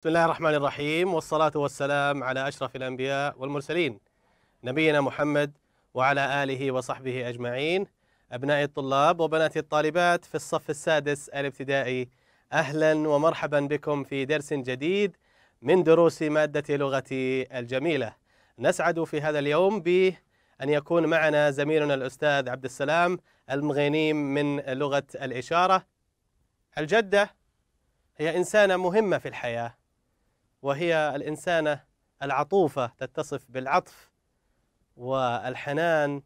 بسم الله الرحمن الرحيم والصلاة والسلام على أشرف الأنبياء والمرسلين نبينا محمد وعلى آله وصحبه أجمعين أبنائي الطلاب وبناتي الطالبات في الصف السادس الابتدائي أهلا ومرحبا بكم في درس جديد من دروس مادة لغتي الجميلة نسعد في هذا اليوم بأن يكون معنا زميلنا الأستاذ عبد السلام المغينيم من لغة الإشارة الجدة هي إنسانة مهمة في الحياة وهي الإنسانة العطوفة تتصف بالعطف والحنان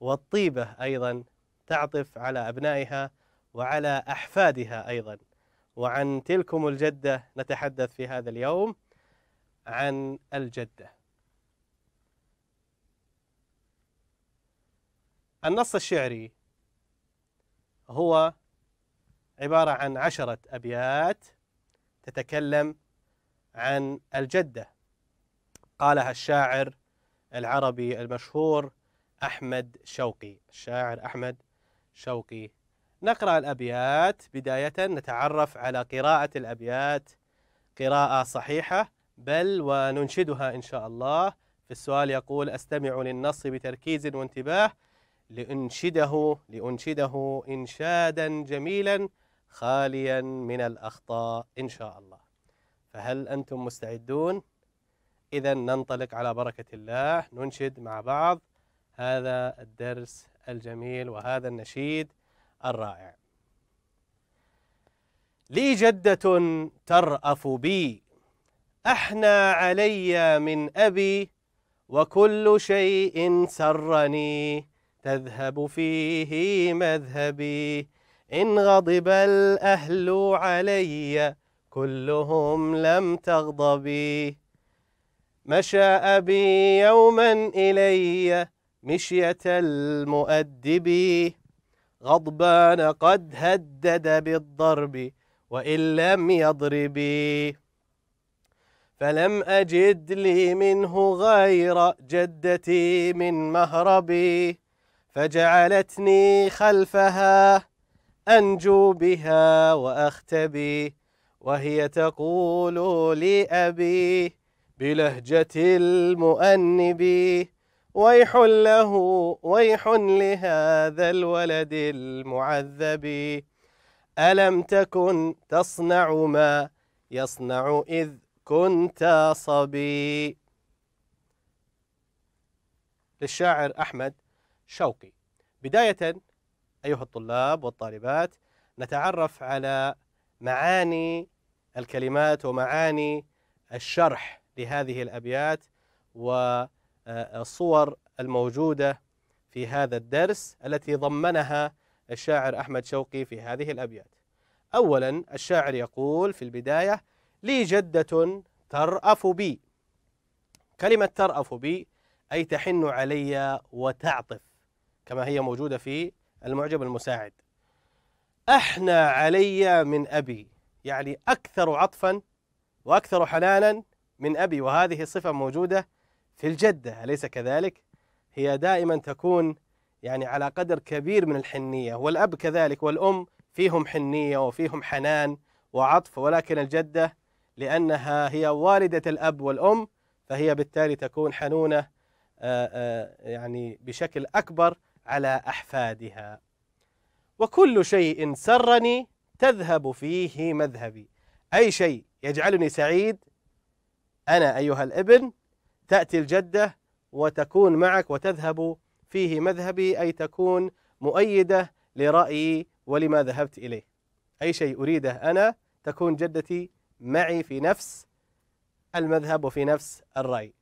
والطيبة أيضا تعطف على أبنائها وعلى أحفادها أيضا وعن تلكم الجدة نتحدث في هذا اليوم عن الجدة النص الشعري هو عبارة عن عشرة أبيات تتكلم عن الجدة قالها الشاعر العربي المشهور أحمد شوقي الشاعر أحمد شوقي نقرأ الأبيات بداية نتعرف على قراءة الأبيات قراءة صحيحة بل وننشدها إن شاء الله في السؤال يقول أستمع للنص بتركيز وانتباه لأنشده لأنشده إنشادا جميلا خاليا من الأخطاء إن شاء الله فهل أنتم مستعدون؟ إذا ننطلق على بركة الله ننشد مع بعض هذا الدرس الجميل وهذا النشيد الرائع لي جدة ترأف بي أحنى علي من أبي وكل شيء سرني تذهب فيه مذهبي إن غضب الأهل عليّ كلهم لم تغضبي مشى أبي يوما إلي مشية المؤدب غضبان قد هدد بالضرب وإن لم يضربي فلم أجد لي منه غير جدتي من مهربي فجعلتني خلفها أنجو بها وأختبي وهي تقول لأبي بلهجة المؤنب ويح له ويح لهذا الولد المعذب ألم تكن تصنع ما يصنع إذ كنت صبي للشاعر أحمد شوقي بداية أيها الطلاب والطالبات نتعرف على معاني الكلمات ومعاني الشرح لهذه الأبيات والصور آه، الموجودة في هذا الدرس التي ضمنها الشاعر أحمد شوقي في هذه الأبيات أولا الشاعر يقول في البداية لي جدة ترأف بي كلمة ترأف بي أي تحن علي وتعطف كما هي موجودة في المعجم المساعد أحنى علي من أبي يعني أكثر عطفا وأكثر حنانا من أبي وهذه صفة موجودة في الجدة أليس كذلك؟ هي دائما تكون يعني على قدر كبير من الحنية والأب كذلك والأم فيهم حنية وفيهم حنان وعطف ولكن الجدة لأنها هي والدة الأب والأم فهي بالتالي تكون حنونة آه، آه، يعني بشكل أكبر على أحفادها وكل شيء سرني تذهب فيه مذهبي أي شيء يجعلني سعيد أنا أيها الابن تأتي الجدة وتكون معك وتذهب فيه مذهبي أي تكون مؤيدة لرأيي ولما ذهبت إليه أي شيء أريده أنا تكون جدتي معي في نفس المذهب وفي نفس الرأي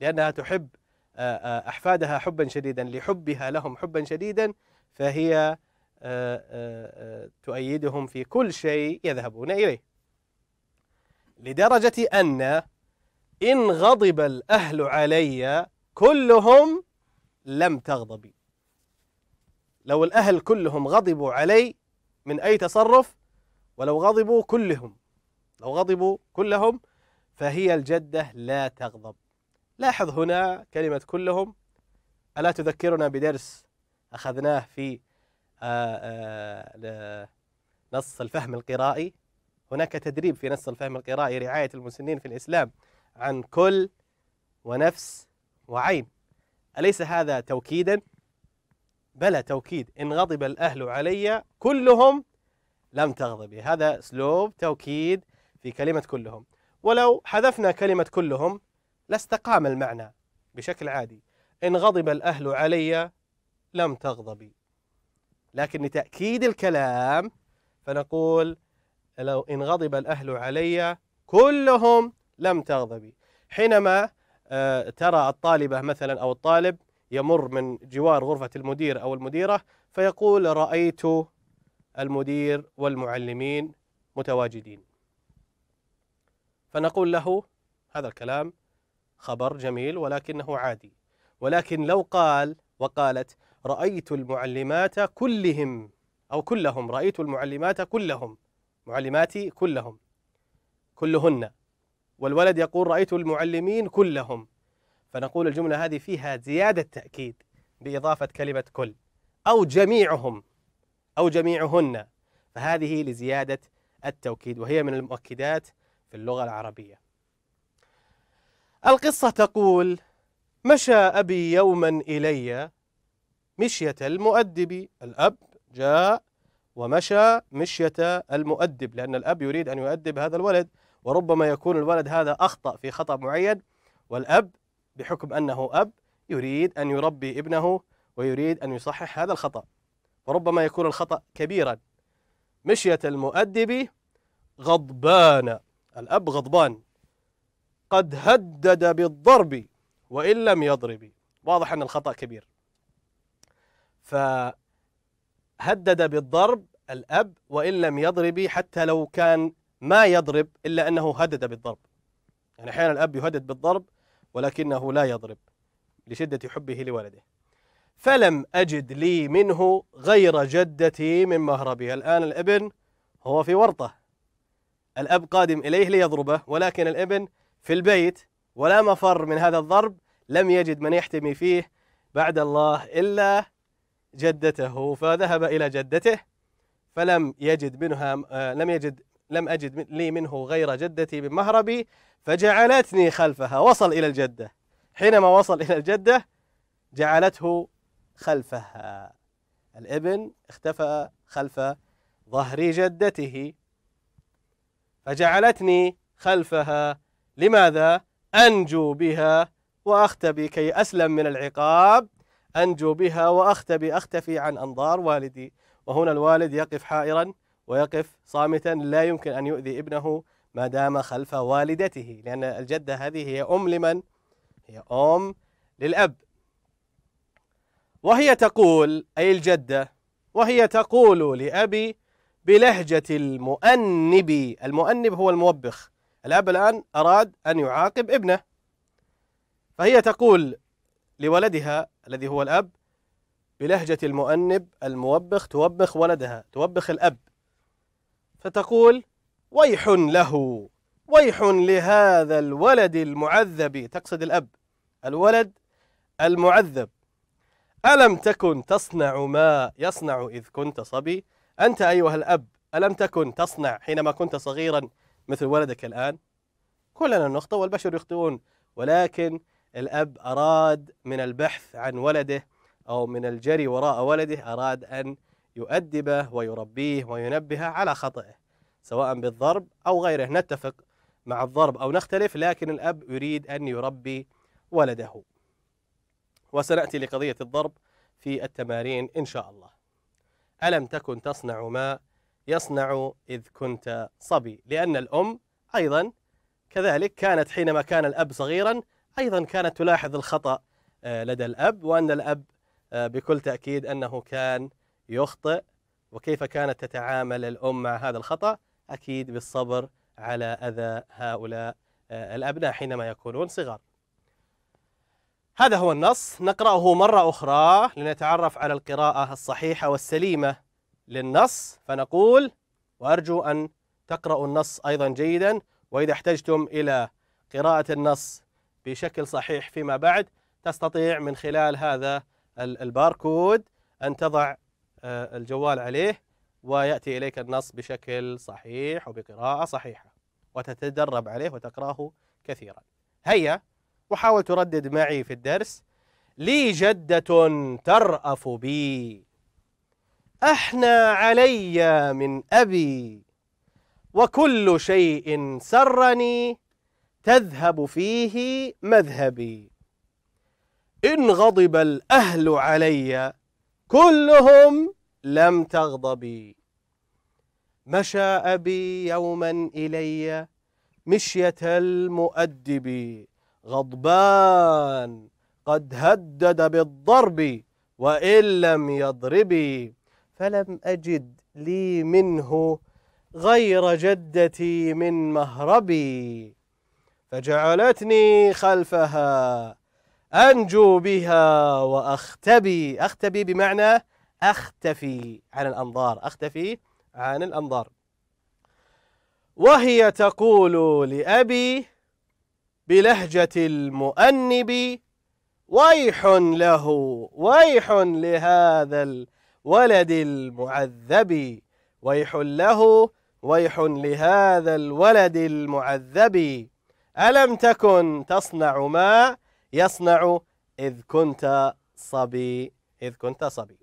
لأنها تحب آه، آه، أحفادها حبا شديدا لحبها لهم حبا شديدا فهي آه، آه، آه، تؤيدهم في كل شيء يذهبون إليه لدرجة أن إن غضب الأهل علي كلهم لم تغضبي لو الأهل كلهم غضبوا علي من أي تصرف ولو غضبوا كلهم لو غضبوا كلهم فهي الجدة لا تغضب لاحظ هنا كلمة كلهم ألا تذكرنا بدرس أخذناه في آه، آه، نص الفهم القرائي هناك تدريب في نص الفهم القرائي رعاية المسنين في الإسلام عن كل ونفس وعين أليس هذا توكيدا؟ بلى توكيد إن غضب الأهل علي كلهم لم تغضبي هذا أسلوب توكيد في كلمة كلهم ولو حذفنا كلمة كلهم لاستقام المعنى بشكل عادي إن غضب الأهل علي لم تغضبي لكن لتأكيد الكلام فنقول لو إن غضب الأهل علي كلهم لم تغضبي حينما آه، ترى الطالبة مثلا أو الطالب يمر من جوار غرفة المدير أو المديرة فيقول رأيت المدير والمعلمين متواجدين فنقول له هذا الكلام خبر جميل ولكنه عادي ولكن لو قال وقالت رأيت المعلمات كلهم أو كلهم رأيت المعلمات كلهم معلماتي كلهم كلهن والولد يقول رأيت المعلمين كلهم فنقول الجملة هذه فيها زيادة تأكيد بإضافة كلمة كل أو جميعهم أو جميعهن فهذه لزيادة التوكيد وهي من المؤكدات في اللغة العربية القصة تقول مشى أبي يوما إلي مشية المؤدب الأب جاء ومشى مشية المؤدب لأن الأب يريد أن يؤدب هذا الولد وربما يكون الولد هذا أخطأ في خطأ معين والأب بحكم أنه أب يريد أن يربي ابنه ويريد أن يصحح هذا الخطأ وربما يكون الخطأ كبيرا مشية المؤدب غضبان الأب غضبان قد هدد بالضرب وإن لم يضرب واضح أن الخطأ كبير فهدد بالضرب الأب وإن لم يضرب حتى لو كان ما يضرب إلا أنه هدد بالضرب يعني أحيانا الأب يهدد بالضرب ولكنه لا يضرب لشدة حبه لولده فلم أجد لي منه غير جدتي من مهربها الآن الابن هو في ورطة الأب قادم إليه ليضربه ولكن الابن في البيت ولا مفر من هذا الضرب لم يجد من يحتمي فيه بعد الله إلا جدته فذهب إلى جدته فلم يجد منها آه، لم يجد لم أجد لي منه غير جدتي بمهربي فجعلتني خلفها وصل إلى الجدة حينما وصل إلى الجدة جعلته خلفها الابن اختفى خلف ظهر جدته فجعلتني خلفها لماذا أنجو بها وأختبي كي أسلم من العقاب أنجو بها وأختبي أختفي عن أنظار والدي وهنا الوالد يقف حائرا ويقف صامتا لا يمكن أن يؤذي ابنه ما دام خلف والدته لأن الجدة هذه هي أم لمن؟ هي أم للأب وهي تقول أي الجدة وهي تقول لأبي بلهجة المؤنب المؤنب هو الموبخ الأب الآن أراد أن يعاقب ابنه فهي تقول لولدها الذي هو الأب بلهجة المؤنب الموبخ توبخ ولدها توبخ الأب فتقول ويح له ويح لهذا الولد المعذب تقصد الأب الولد المعذب ألم تكن تصنع ما يصنع إذ كنت صبي أنت أيها الأب ألم تكن تصنع حينما كنت صغيرا مثل ولدك الآن كلنا نخطئ والبشر يخطئون ولكن الأب أراد من البحث عن ولده أو من الجري وراء ولده أراد أن يؤدبه ويربيه وينبهه على خطئه سواء بالضرب أو غيره نتفق مع الضرب أو نختلف لكن الأب يريد أن يربي ولده وسنأتي لقضية الضرب في التمارين إن شاء الله ألم تكن تصنع ما يصنع إذ كنت صبي لأن الأم أيضا كذلك كانت حينما كان الأب صغيرا أيضا كانت تلاحظ الخطأ آه، لدى الأب وأن الأب آه، بكل تأكيد أنه كان يخطئ وكيف كانت تتعامل الأم مع هذا الخطأ أكيد بالصبر على أذى هؤلاء آه، الأبناء حينما يكونون صغار هذا هو النص نقرأه مرة أخرى لنتعرف على القراءة الصحيحة والسليمة للنص فنقول وأرجو أن تقرأوا النص أيضا جيدا وإذا احتجتم إلى قراءة النص بشكل صحيح فيما بعد تستطيع من خلال هذا الباركود أن تضع آه، الجوال عليه ويأتي إليك النص بشكل صحيح وبقراءة صحيحة وتتدرب عليه وتقرأه كثيرا هيا وحاول تردد معي في الدرس لي جدة ترأف بي أحنى علي من أبي وكل شيء سرني تذهب فيه مذهبي إن غضب الأهل علي كلهم لم تغضبي مشى أبي يوما إلي مشية المؤدب غضبان قد هدد بالضرب وإن لم يضربي فلم أجد لي منه غير جدتي من مهربي فجعلتني خلفها أنجو بها وأختبي أختبي بمعنى أختفي عن الأنظار أختفي عن الأنظار وهي تقول لأبي بلهجة المؤنب ويح له ويح لهذا الولد المعذب ويح له ويح لهذا الولد المعذب ألم تكن تصنع ما يصنع إذ كنت صبي إذ كنت صبي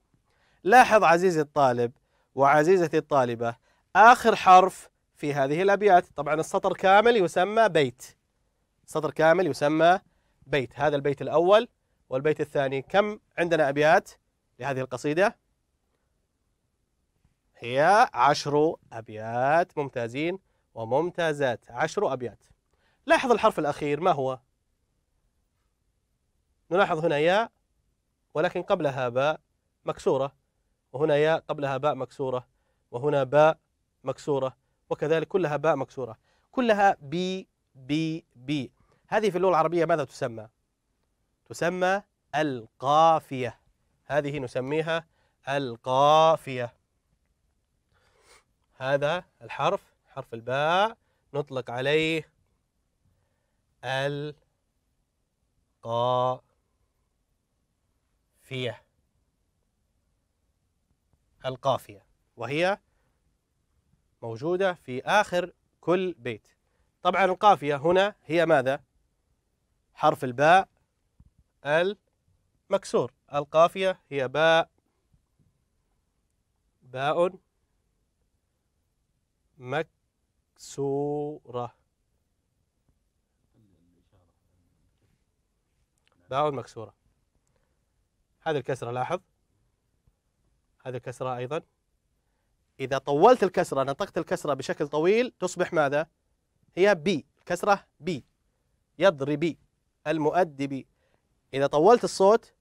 لاحظ عزيزي الطالب وعزيزتي الطالبة آخر حرف في هذه الأبيات طبعا السطر كامل يسمى بيت سطر كامل يسمى بيت هذا البيت الأول والبيت الثاني كم عندنا أبيات لهذه القصيدة هي عشر أبيات ممتازين وممتازات عشر أبيات لاحظ الحرف الأخير ما هو نلاحظ هنا ياء ولكن قبلها باء مكسورة وهنا ياء قبلها باء مكسورة وهنا باء مكسورة وكذلك كلها باء مكسورة كلها بي بي بي هذه في اللغة العربية ماذا تسمى تسمى القافية هذه نسميها القافية هذا الحرف حرف الباء نطلق عليه القافية القافية وهي موجودة في آخر كل بيت طبعا القافية هنا هي ماذا؟ حرف الباء المكسور القافية هي باء باء مكسورة باء مكسورة هذه الكسرة لاحظ هذه الكسرة أيضا إذا طولت الكسرة نطقت الكسرة بشكل طويل تصبح ماذا؟ هي بي الكسرة بي يضربي المؤدبي إذا طولت الصوت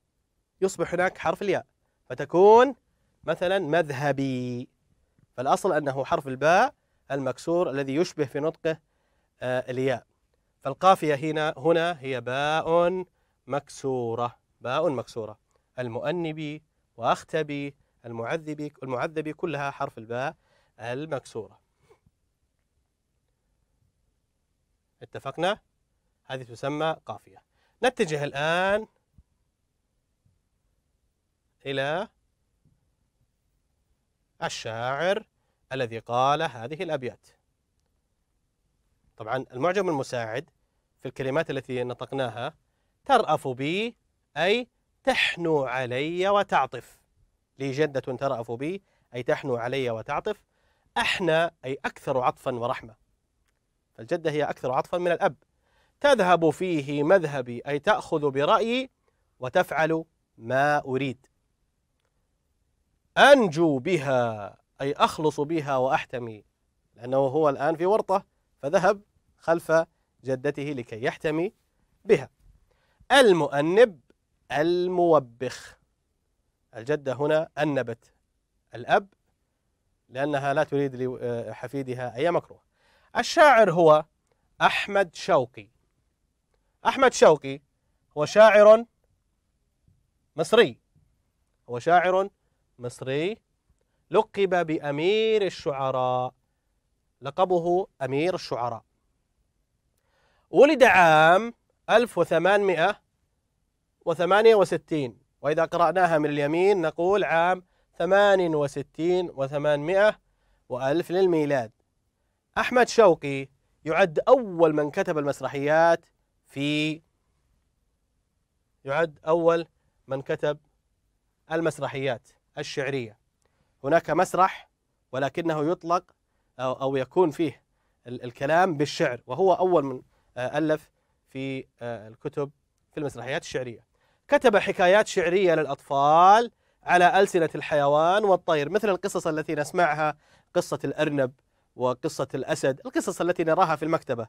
يصبح هناك حرف الياء فتكون مثلا مذهبي فالأصل أنه حرف الباء المكسور الذي يشبه في نطقه آه، الياء فالقافية هنا هنا هي باء مكسورة باء مكسورة المؤنبي وأختبي المعذبي المعذبي كلها حرف الباء المكسورة اتفقنا هذه تسمى قافية نتجه الآن إلى الشاعر الذي قال هذه الأبيات طبعا المعجم المساعد في الكلمات التي نطقناها ترأف بي أي تحنو علي وتعطف لي جدة ترأف بي أي تحنو علي وتعطف أحنى أي أكثر عطفا ورحمة فالجدة هي أكثر عطفا من الأب تذهب فيه مذهبي أي تأخذ برأيي وتفعل ما أريد أنجو بها أي أخلص بها وأحتمي لأنه هو الآن في ورطة فذهب خلف جدته لكي يحتمي بها المؤنب الموبخ الجدة هنا أنبت الأب لأنها لا تريد لحفيدها آه، أي مكروه الشاعر هو أحمد شوقي أحمد شوقي هو شاعر مصري هو شاعر مصري لقب بأمير الشعراء لقبه أمير الشعراء ولد عام 1868 وإذا قرأناها من اليمين نقول عام 68 و800 وألف للميلاد أحمد شوقي يعد أول من كتب المسرحيات في يعد أول من كتب المسرحيات الشعرية هناك مسرح ولكنه يطلق أو يكون فيه الكلام بالشعر وهو أول من آه، ألف في آه، الكتب في المسرحيات الشعرية كتب حكايات شعرية للأطفال على ألسنة الحيوان والطير مثل القصص التي نسمعها قصة الأرنب وقصة الأسد القصص التي نراها في المكتبة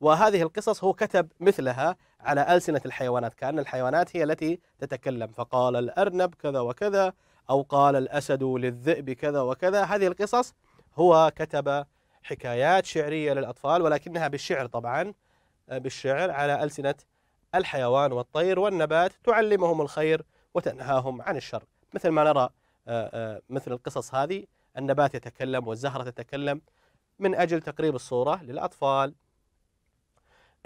وهذه القصص هو كتب مثلها على ألسنة الحيوانات كأن الحيوانات هي التي تتكلم فقال الأرنب كذا وكذا أو قال الأسد للذئب كذا وكذا هذه القصص هو كتب حكايات شعرية للأطفال ولكنها بالشعر طبعا بالشعر على ألسنة الحيوان والطير والنبات تعلمهم الخير وتنهاهم عن الشر مثل ما نرى آه، آه، مثل القصص هذه النبات يتكلم والزهرة تتكلم من أجل تقريب الصورة للأطفال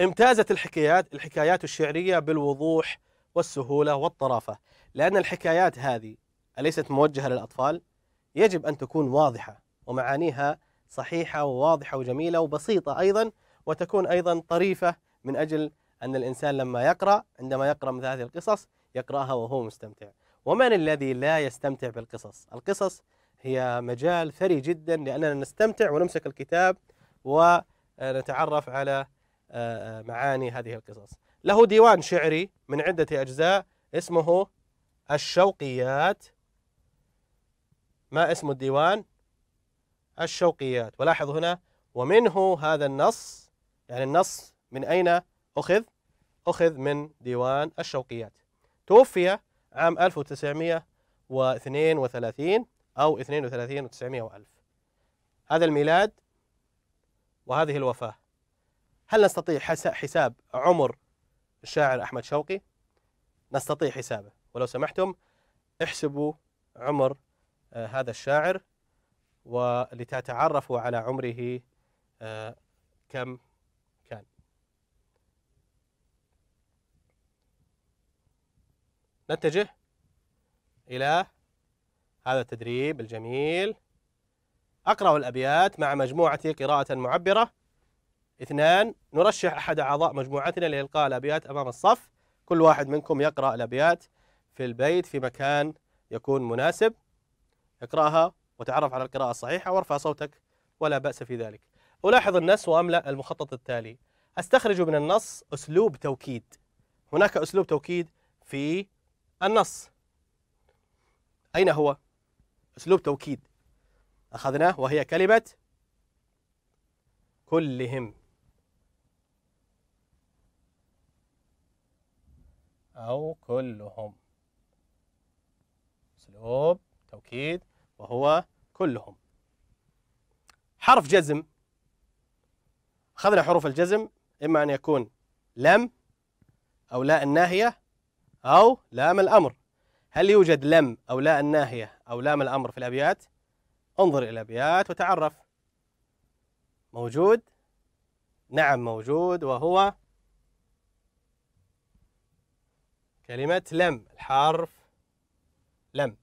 امتازت الحكايات الحكايات الشعرية بالوضوح والسهولة والطرافة لأن الحكايات هذه أليست موجهة للأطفال يجب أن تكون واضحة ومعانيها صحيحة وواضحة وجميلة وبسيطة أيضا وتكون أيضا طريفة من أجل أن الإنسان لما يقرأ عندما يقرأ مثل هذه القصص يقرأها وهو مستمتع ومن الذي لا يستمتع بالقصص القصص هي مجال ثري جدا لأننا نستمتع ونمسك الكتاب ونتعرف على آه، آه، معاني هذه القصص له ديوان شعري من عدة أجزاء اسمه الشوقيات ما اسم الديوان الشوقيات ولاحظ هنا ومنه هذا النص يعني النص من أين أخذ؟ أخذ من ديوان الشوقيات توفي عام 1932 أو 32 و900 وألف هذا الميلاد وهذه الوفاة هل نستطيع حساب عمر الشاعر أحمد شوقي؟ نستطيع حسابه ولو سمحتم احسبوا عمر آه، هذا الشاعر ولتتعرفوا على عمره آه، كم نتجه إلى هذا التدريب الجميل أقرأ الأبيات مع مجموعتي قراءة معبرة اثنان نرشح أحد أعضاء مجموعتنا لإلقاء الأبيات أمام الصف كل واحد منكم يقرأ الأبيات في البيت في مكان يكون مناسب اقرأها وتعرف على القراءة الصحيحة وارفع صوتك ولا بأس في ذلك ألاحظ النص وأملأ المخطط التالي أستخرج من النص أسلوب توكيد هناك أسلوب توكيد في النص أين هو؟ أسلوب توكيد أخذناه وهي كلمة كلهم أو كلهم أسلوب توكيد وهو كلهم حرف جزم أخذنا حروف الجزم إما أن يكون لم أو لا الناهية أو لام الأمر هل يوجد لم أو لا الناهية أو لام الأمر في الأبيات؟ انظر إلى الأبيات وتعرف موجود نعم موجود وهو كلمة لم الحرف لم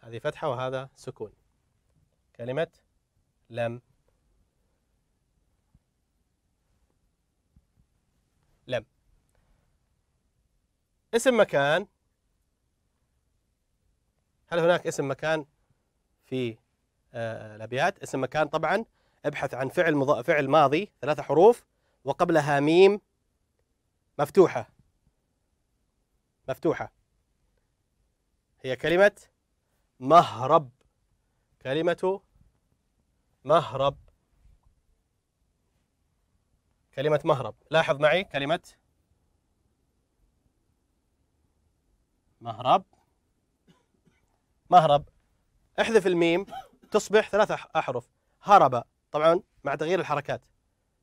هذه فتحة وهذا سكون كلمة لم اسم مكان هل هناك اسم مكان في آه، الابيات اسم مكان طبعا ابحث عن فعل مض... فعل ماضي ثلاثة حروف وقبلها ميم مفتوحة مفتوحة هي كلمة مهرب كلمة مهرب كلمة مهرب لاحظ معي كلمة مهرب مهرب احذف الميم تصبح ثلاثة أحرف هرب طبعا مع تغيير الحركات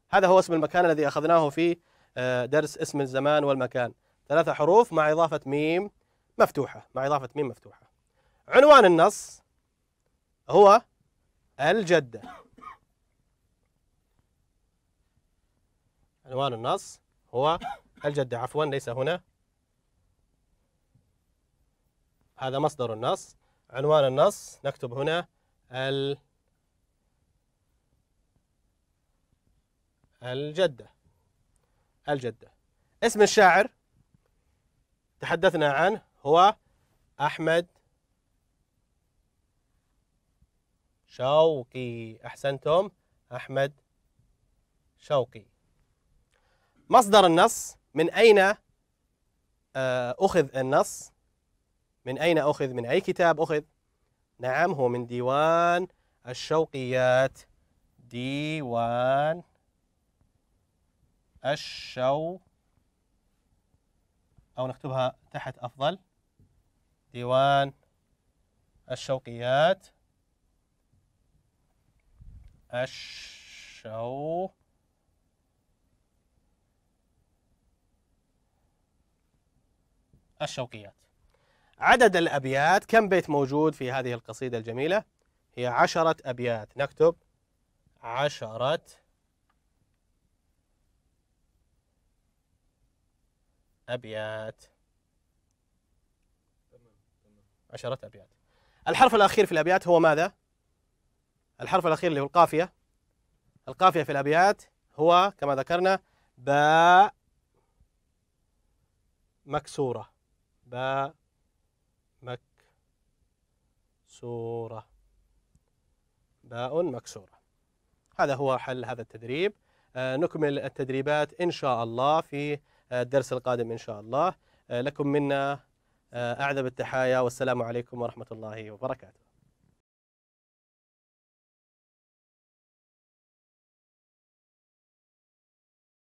هذا هو اسم المكان الذي أخذناه في آه، درس اسم الزمان والمكان ثلاثة حروف مع إضافة ميم مفتوحة مع إضافة ميم مفتوحة عنوان النص هو الجدة عنوان النص هو الجدة عفوا ليس هنا هذا مصدر النص عنوان النص نكتب هنا الجدة الجدة اسم الشاعر تحدثنا عنه هو أحمد شوقي أحسنتم أحمد شوقي مصدر النص من أين آه، أخذ النص من أين أخذ من أي كتاب أخذ نعم هو من ديوان الشوقيات ديوان الشو أو نكتبها تحت أفضل ديوان الشوقيات الشو الشوقيات عدد الأبيات كم بيت موجود في هذه القصيدة الجميلة هي عشرة أبيات نكتب عشرة أبيات عشرة أبيات الحرف الأخير في الأبيات هو ماذا؟ الحرف الأخير اللي هو القافية القافية في الأبيات هو كما ذكرنا باء مكسورة باء مكسورة باء مكسورة هذا هو حل هذا التدريب آه، نكمل التدريبات إن شاء الله في آه، الدرس القادم إن شاء الله آه، لكم منا أعذب التحايا والسلام عليكم ورحمة الله وبركاته